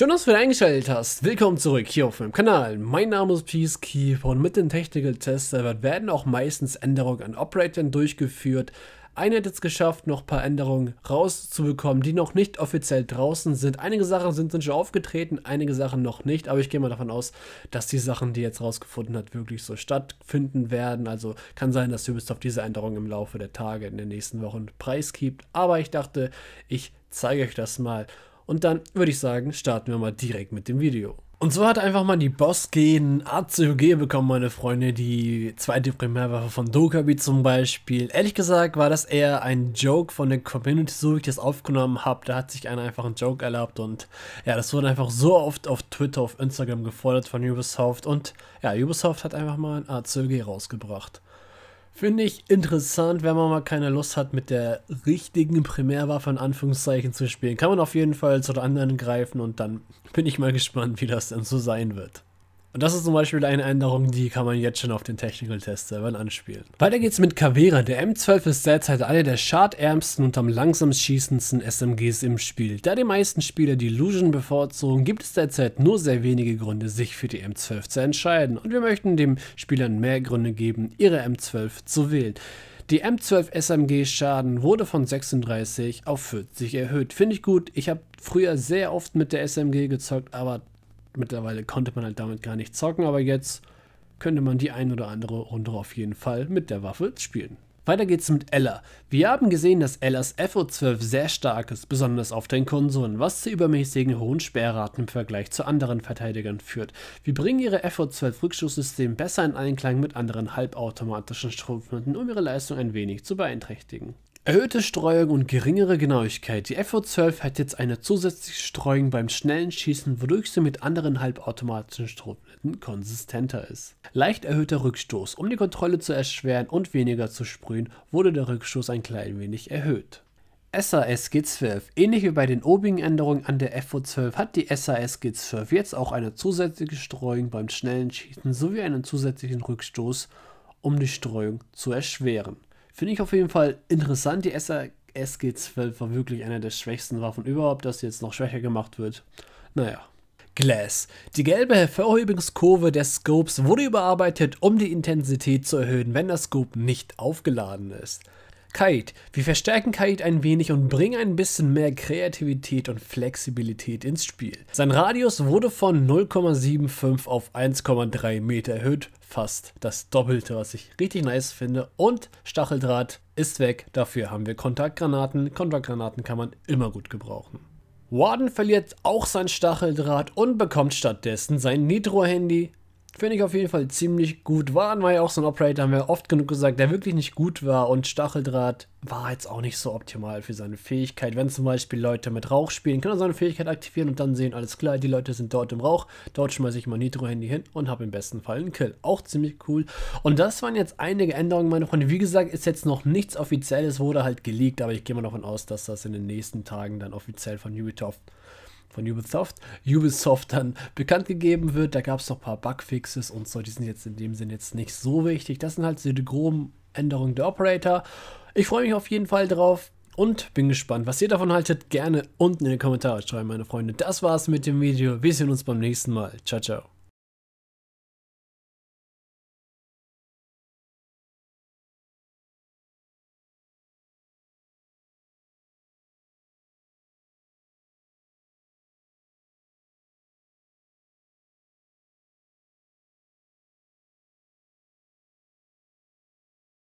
Schön, dass du wieder eingeschaltet hast. Willkommen zurück hier auf meinem Kanal. Mein Name ist Peacekeeper und mit den Technical Tests werden auch meistens Änderungen an Operatoren durchgeführt. Einer hat es geschafft, noch ein paar Änderungen rauszubekommen, die noch nicht offiziell draußen sind. Einige Sachen sind, sind schon aufgetreten, einige Sachen noch nicht, aber ich gehe mal davon aus, dass die Sachen, die jetzt rausgefunden hat, wirklich so stattfinden werden. Also kann sein, dass Ubisoft diese Änderungen im Laufe der Tage in den nächsten Wochen preisgibt, aber ich dachte, ich zeige euch das mal. Und dann würde ich sagen, starten wir mal direkt mit dem Video. Und so hat einfach mal die Boss gehen ACOG bekommen, meine Freunde, die zweite Primärwaffe von Dokabi zum Beispiel. Ehrlich gesagt war das eher ein Joke von der Community, so wie ich das aufgenommen habe. Da hat sich einer einfach einen Joke erlaubt und ja, das wurde einfach so oft auf Twitter, auf Instagram gefordert von Ubisoft und ja, Ubisoft hat einfach mal ein ACOG rausgebracht. Finde ich interessant, wenn man mal keine Lust hat, mit der richtigen Primärwaffe in Anführungszeichen zu spielen. Kann man auf jeden Fall zu der anderen greifen und dann bin ich mal gespannt, wie das dann so sein wird. Und das ist zum Beispiel eine Änderung, die kann man jetzt schon auf den Technical Test Servern anspielen. Weiter geht's mit Kavera. Der M12 ist derzeit einer der schadärmsten und am langsam schießendsten SMGs im Spiel. Da die meisten Spieler die Illusion bevorzugen, gibt es derzeit nur sehr wenige Gründe, sich für die M12 zu entscheiden. Und wir möchten den Spielern mehr Gründe geben, ihre M12 zu wählen. Die M12 SMG Schaden wurde von 36 auf 40 erhöht. Finde ich gut. Ich habe früher sehr oft mit der SMG gezockt, aber Mittlerweile konnte man halt damit gar nicht zocken, aber jetzt könnte man die ein oder andere Runde auf jeden Fall mit der Waffe spielen. Weiter geht's mit Ella. Wir haben gesehen, dass Ellas FO12 sehr stark ist, besonders auf den Konsolen, was zu übermäßigen hohen Sperrraten im Vergleich zu anderen Verteidigern führt. Wir bringen ihre FO12 Rückschusssystem besser in Einklang mit anderen halbautomatischen Strumpfmitteln, um ihre Leistung ein wenig zu beeinträchtigen. Erhöhte Streuung und geringere Genauigkeit. Die FO12 hat jetzt eine zusätzliche Streuung beim schnellen Schießen, wodurch sie mit anderen halbautomatischen Strohblenden konsistenter ist. Leicht erhöhter Rückstoß. Um die Kontrolle zu erschweren und weniger zu sprühen, wurde der Rückstoß ein klein wenig erhöht. SAS G12. Ähnlich wie bei den obigen Änderungen an der FO12 hat die SAS G12 jetzt auch eine zusätzliche Streuung beim schnellen Schießen sowie einen zusätzlichen Rückstoß, um die Streuung zu erschweren. Finde ich auf jeden Fall interessant. Die SG12 war wirklich einer der schwächsten Waffen überhaupt, dass sie jetzt noch schwächer gemacht wird. Naja. Glass. Die gelbe Hervorhebungskurve des Scopes wurde überarbeitet, um die Intensität zu erhöhen, wenn das Scope nicht aufgeladen ist. Kite. Wir verstärken Kite ein wenig und bringen ein bisschen mehr Kreativität und Flexibilität ins Spiel. Sein Radius wurde von 0,75 auf 1,3 Meter erhöht, fast das Doppelte, was ich richtig nice finde. Und Stacheldraht ist weg, dafür haben wir Kontaktgranaten. Kontaktgranaten kann man immer gut gebrauchen. Warden verliert auch sein Stacheldraht und bekommt stattdessen sein Nitro-Handy, finde ich auf jeden Fall ziemlich gut waren, war ja auch so ein Operator, haben wir oft genug gesagt, der wirklich nicht gut war und Stacheldraht war jetzt auch nicht so optimal für seine Fähigkeit. Wenn zum Beispiel Leute mit Rauch spielen, kann er seine Fähigkeit aktivieren und dann sehen, alles klar, die Leute sind dort im Rauch, dort schmeiße ich mein Nitro-Handy hin und habe im besten Fall einen Kill. Auch ziemlich cool. Und das waren jetzt einige Änderungen, meine Freunde. Wie gesagt, ist jetzt noch nichts Offizielles, wurde halt geleakt, aber ich gehe mal davon aus, dass das in den nächsten Tagen dann offiziell von Ubisoft von Ubisoft, Ubisoft dann bekannt gegeben wird. Da gab es noch ein paar Bugfixes und so, die sind jetzt in dem Sinn jetzt nicht so wichtig. Das sind halt so die groben Änderungen der Operator. Ich freue mich auf jeden Fall drauf und bin gespannt, was ihr davon haltet. Gerne unten in die Kommentare schreiben, meine Freunde. Das war's mit dem Video. Wir sehen uns beim nächsten Mal. Ciao, ciao.